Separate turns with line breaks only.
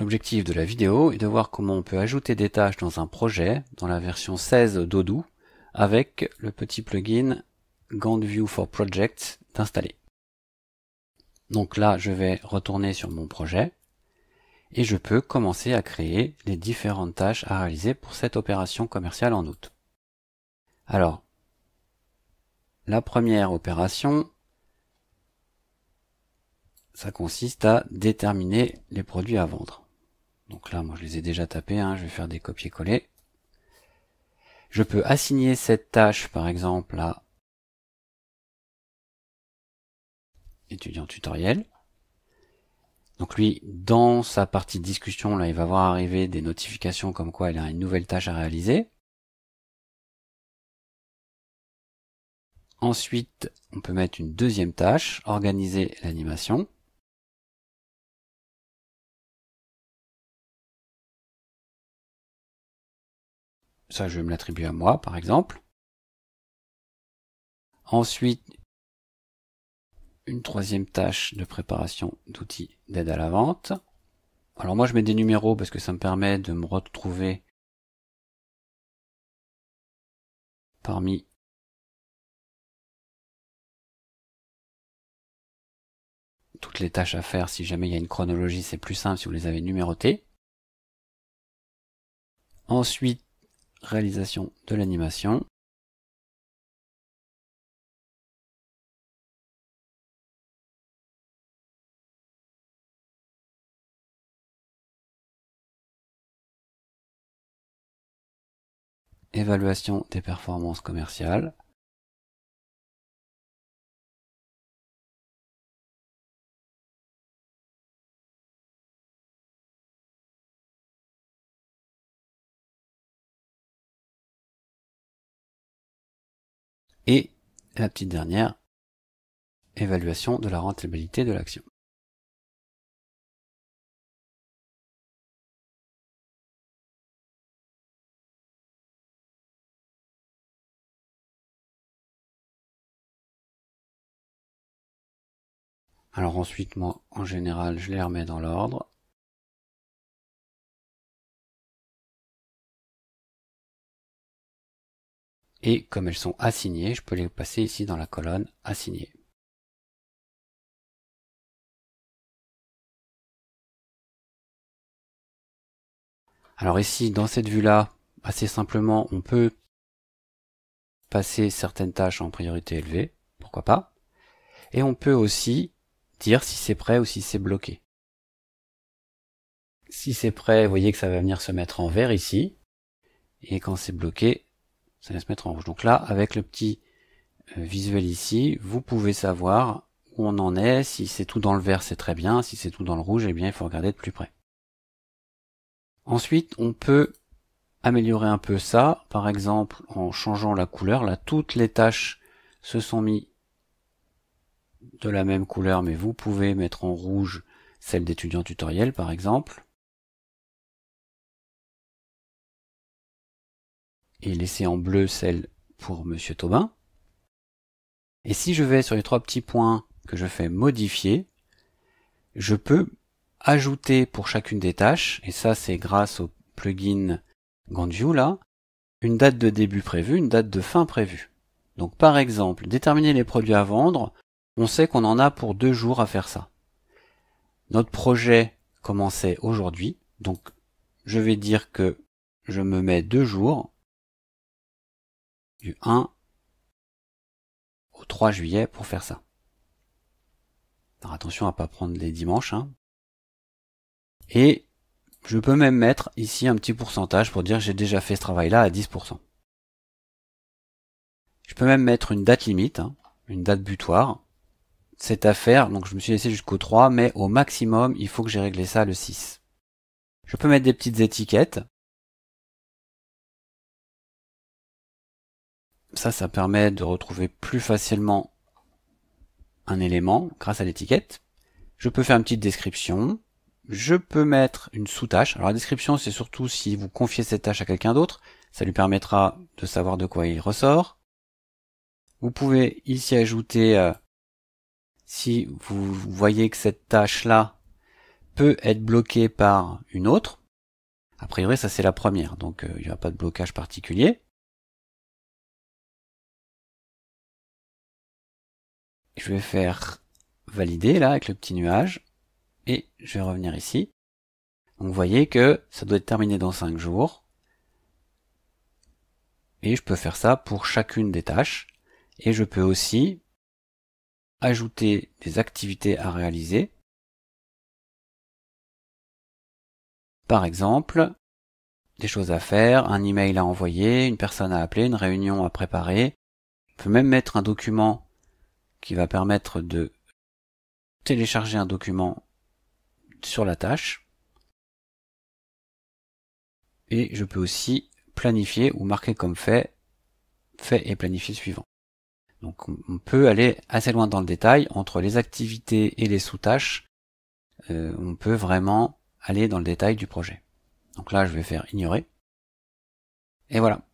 L'objectif de la vidéo est de voir comment on peut
ajouter des tâches dans un projet, dans la version 16 d'Odoo, avec le petit plugin View for Project d'installer. Donc là, je vais retourner sur mon projet et je peux commencer à créer les différentes tâches à réaliser pour cette opération commerciale en août. Alors, la première opération, ça consiste à déterminer les produits à vendre. Donc là, moi je les ai déjà tapés, hein, je vais
faire des copier-coller. Je peux assigner cette tâche, par exemple, à étudiant tutoriel. Donc lui, dans sa partie discussion, là, il va voir arriver des notifications comme quoi il a une nouvelle tâche à réaliser. Ensuite, on peut mettre une deuxième tâche, organiser l'animation.
Ça, je vais me l'attribuer à moi, par exemple. Ensuite, une troisième tâche de préparation
d'outils d'aide à la vente. Alors moi, je mets des numéros parce que ça me permet de me retrouver parmi toutes les tâches à faire. Si jamais il y a une chronologie, c'est plus simple si vous les avez numérotées. Ensuite, réalisation de l'animation
évaluation des performances commerciales Et la petite dernière, évaluation de la rentabilité de l'action. Alors ensuite, moi, en général, je les remets dans l'ordre. et comme elles sont assignées, je peux les passer ici dans la colonne assignée. Alors ici, dans cette vue-là, assez simplement, on peut passer certaines tâches
en priorité élevée, pourquoi pas. Et on peut aussi dire si c'est prêt ou si c'est bloqué. Si c'est prêt, vous voyez que ça va venir se mettre en vert ici. Et quand c'est bloqué, ça se mettre en rouge. Donc là, avec le petit euh, visuel ici, vous pouvez savoir où on en est. Si c'est tout dans le vert, c'est très bien. Si c'est tout dans le rouge, eh bien, il faut regarder de plus près. Ensuite, on peut améliorer un peu ça, par exemple en changeant la couleur. Là, toutes les tâches se sont mises de la même couleur, mais vous pouvez mettre en
rouge celle d'étudiant tutoriel, par exemple. et laisser en bleu celle pour Monsieur Tobin.
Et si je vais sur les trois petits points que je fais modifier, je peux ajouter pour chacune des tâches, et ça c'est grâce au plugin Gandview là, une date de début prévue, une date de fin prévue. Donc par exemple, déterminer les produits à vendre, on sait qu'on en a pour deux jours à faire ça. Notre projet commençait aujourd'hui, donc je vais dire que
je me mets deux jours du 1 au 3 juillet pour faire ça. Alors attention à pas prendre les
dimanches. Hein. Et je peux même mettre ici un petit pourcentage pour dire j'ai déjà fait ce travail-là à 10%. Je peux même mettre une date limite, hein, une date butoir. Cette affaire, donc je me suis laissé jusqu'au 3, mais
au maximum, il faut que j'ai réglé ça le 6. Je peux mettre des petites étiquettes. ça, ça permet de retrouver plus facilement un élément grâce à l'étiquette. Je peux
faire une petite description. Je peux mettre une sous-tâche. Alors la description, c'est surtout si vous confiez cette tâche à quelqu'un d'autre. Ça lui permettra de savoir de quoi il ressort. Vous pouvez ici ajouter, euh, si vous voyez que cette
tâche-là peut être bloquée par une autre. A priori, ça c'est la première, donc euh, il n'y a pas de blocage particulier.
Je vais faire valider là avec le petit nuage
et je vais revenir ici. Donc vous voyez que ça doit être terminé dans 5 jours. Et je peux faire ça pour chacune des tâches.
Et je peux aussi ajouter des activités à réaliser.
Par exemple, des choses à faire, un email à envoyer, une personne à appeler, une réunion à préparer. Je peux même
mettre un document qui va permettre de télécharger un document sur la tâche. Et je peux aussi planifier ou marquer comme fait, fait et planifier suivant. Donc on peut aller assez loin dans le détail entre les activités et les sous-tâches.
Euh, on peut vraiment aller dans le détail du projet. Donc là, je vais faire ignorer. Et voilà.